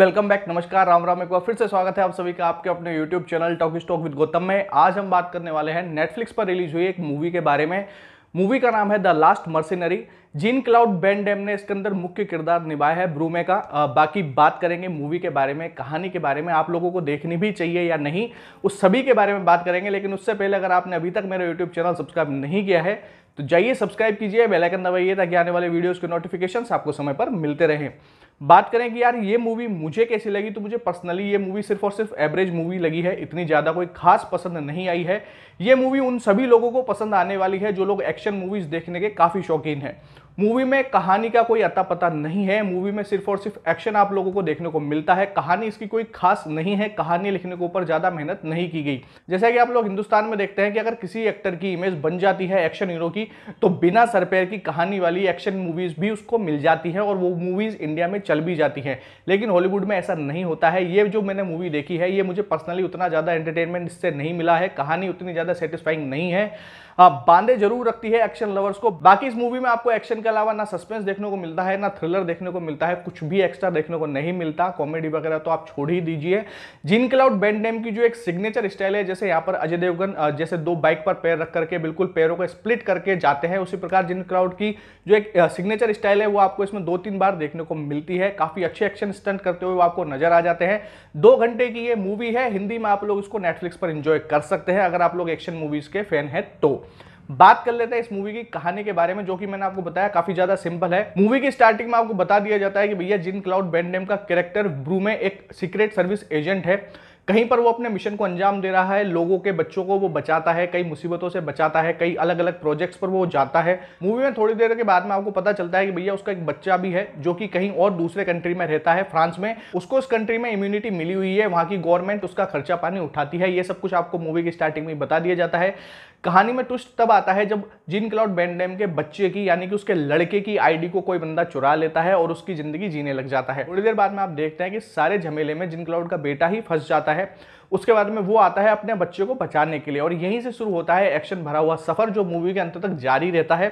welcome back नमस्कार राम राम एक बार फिर से स्वागत है आप सभी का आपके अपने YouTube channel talk stock with Gautam में आज हम बात करने वाले हैं नेटफ्लिक्स पर रिलीज हुई एक मूवी के बारे में मूवी का नाम है the last mercenary Jean Claude Van Damme ने इसके अंदर मुख्य किरदार निभाया है ब्रूमे का आ, बाकी बात करेंगे मूवी के बारे में कहानी के बारे में आप लोगों को देखनी भी चाहिए या नहीं उस सभी के बारे में बात करेंगे लेकिन उससे पहले अगर आपने अभी तक मेरा यूट्यूब चैनल सब्सक्राइब नहीं किया है तो जाइए सब्सक्राइब कीजिए बेलाइकन दबाइए ताकि आने वाले वीडियोज़ के नोटिफिकेशन आपको समय पर मिलते रहें बात करें कि यार ये मूवी मुझे कैसी लगी तो मुझे पर्सनली ये मूवी सिर्फ और सिर्फ एवरेज मूवी लगी है इतनी ज़्यादा कोई खास पसंद नहीं आई है ये मूवी उन सभी लोगों को पसंद आने वाली है जो लोग एक्शन मूवीज़ देखने के काफ़ी शौकीन हैं मूवी में कहानी का कोई अता पता नहीं है मूवी में सिर्फ और सिर्फ एक्शन आप लोगों को देखने को मिलता है कहानी इसकी कोई खास नहीं है कहानी लिखने के ऊपर ज़्यादा मेहनत नहीं की गई जैसा कि आप लोग हिंदुस्तान में देखते हैं कि अगर किसी एक्टर की इमेज बन जाती है एक्शन हीरो की तो बिना सरपैर की कहानी वाली एक्शन मूवीज़ भी उसको मिल जाती है और वो मूवीज़ इंडिया में चल भी जाती हैं लेकिन हॉलीवुड में ऐसा नहीं होता है ये जो मैंने मूवी देखी है ये मुझे पर्सनली उतना ज़्यादा एंटरटेनमेंट इससे नहीं मिला है कहानी उतनी ज़्यादा सेटिस्फाइंग नहीं है हाँ, बांधे जरूर रखती है एक्शन लवर्स को बाकी इस मूवी में आपको एक्शन के अलावा ना सस्पेंस देखने को मिलता है ना थ्रिलर देखने को मिलता है कुछ भी एक्स्ट्रा देखने को नहीं मिलता कॉमेडी वगैरह तो आप छोड़ ही दीजिए जिन क्लाउड बैंड नेम की जो एक सिग्नेचर स्टाइल है जैसे यहाँ पर अजय देवगन जैसे दो बाइक पर पैर रख करके बिल्कुल पैरों को स्प्लिट करके जाते हैं उसी प्रकार जिन क्लाउड की जो एक सिग्नेचर स्टाइल है वो आपको इसमें दो तीन बार देखने को मिलती है काफी अच्छे एक्शन स्टंट करते हुए आपको नजर आ जाते हैं दो घंटे की ये मूवी है हिंदी में आप लोग इसको नेटफ्लिक्स पर इंजॉय कर सकते हैं अगर आप लोग एक्शन मूवीज के फैन हैं तो बात कर लेते हैं इस मूवी की कहानी के बारे में जो कि मैंने आपको बताया काफी ज्यादा सिंपल है मूवी की स्टार्टिंग में आपको बता दिया जाता है कि भैया जिन क्लाउड बैंडेम का कैरेक्टर ब्रू में एक सीक्रेट सर्विस एजेंट है कहीं पर वो अपने मिशन को अंजाम दे रहा है लोगों के बच्चों को वो बचाता है कई मुसीबतों से बचाता है कई अलग अलग प्रोजेक्ट्स पर वो जाता है मूवी में थोड़ी देर के बाद में आपको पता चलता है कि भैया उसका एक बच्चा भी है जो कि कहीं और दूसरे कंट्री में रहता है फ्रांस में उसको उस कंट्री में इम्यूनिटी मिली हुई है वहाँ की गवर्नमेंट उसका खर्चा पानी उठाती है ये सब कुछ आपको मूवी की स्टार्टिंग में बता दिया जाता है कहानी में ट्विस्ट तब आता है जब जीन क्लाउड बैंडेम के बच्चे की यानी कि उसके लड़के की आईडी को कोई बंदा चुरा लेता है और उसकी जिंदगी जीने लग जाता है थोड़ी देर बाद में आप देखते हैं कि सारे झमेले में जिन क्लाउड का बेटा ही फंस जाता है उसके बाद में वो आता है अपने बच्चे को बचाने के लिए और यहीं से शुरू होता है एक्शन भरा हुआ सफर जो मूवी के अंत तक जारी रहता है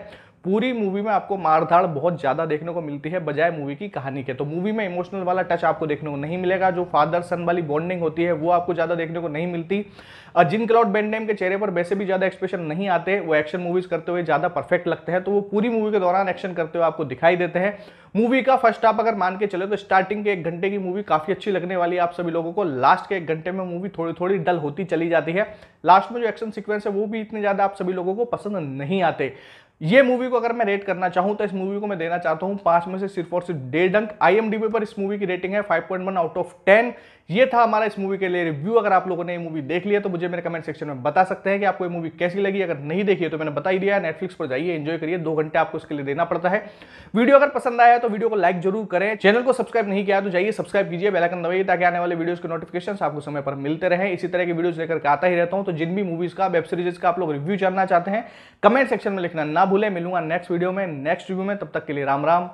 पूरी मूवी में आपको मारधाड़ बहुत ज़्यादा देखने को मिलती है बजाय मूवी की कहानी के तो मूवी में इमोशनल वाला टच आपको देखने को नहीं मिलेगा जो फादर सन वाली बॉन्डिंग होती है वो आपको ज़्यादा देखने को नहीं मिलती जिन क्लाउड बेंडेम के चेहरे पर वैसे भी ज़्यादा एक्सप्रेशन नहीं आते वो एक्शन मूवीज़ करते हुए ज़्यादा परफेक्ट लगते हैं तो वो पूरी मूवी के दौरान एक्शन करते हुए आपको दिखाई देते हैं मूवी का फर्स्ट आप अगर मान के चले तो स्टार्टिंग के एक घंटे की मूवी काफ़ी अच्छी लगने वाली है आप सभी लोगों को लास्ट के एक घंटे में मूवी थोड़ी थोड़ी डल होती चली जाती है लास्ट में जो एक्शन सीक्वेंस है वो भी इतने ज़्यादा आप सभी लोगों को पसंद नहीं आते ये मूवी को अगर मैं रेट करना चाहूं तो इस मूवी को मैं देना चाहता हूं पांच में से सिर्फ और सिर्फ डेढ़ अंक आईएमडीबी पर इस मूवी की रेटिंग है 5.1 आउट ऑफ 10 ये था हमारा इस मूवी के लिए रिव्यू अगर आप लोगों ने ये मूवी देख लिया तो मुझे मेरे कमेंट सेक्शन में बता सकते हैं कि आपको ये मूवी कैसी लगी अगर नहीं देखी है तो मैंने बताई दिया है नेटफ्लिक्स पर जाइए एंजॉय करिए दो घंटे आपको इसके लिए देना पड़ता है वीडियो अगर पसंद आया तो वीडियो को लाइक जरूर करें चैनल को सब्सक्राइब नहीं किया तो जाइए सब्सक्राइब कीजिए बेलाइकन दबाइए ताकि आने वाले वीडियो के नोटिफिकेशन आपको समय पर मिलते रहे इसी तरह की वीडियो लेकर आता ही रहता हूँ तो जिन भी मूवीज का वेब सीरीज का आप लोग रिव्यू जानना चाहते हैं कमेंट सेक्शन में लिखना ना भूले मिलूंगा नेक्स्ट वीडियो में नेक्स्ट रिव्यू में तब तक के लिए राम राम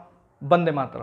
बंदे मातरम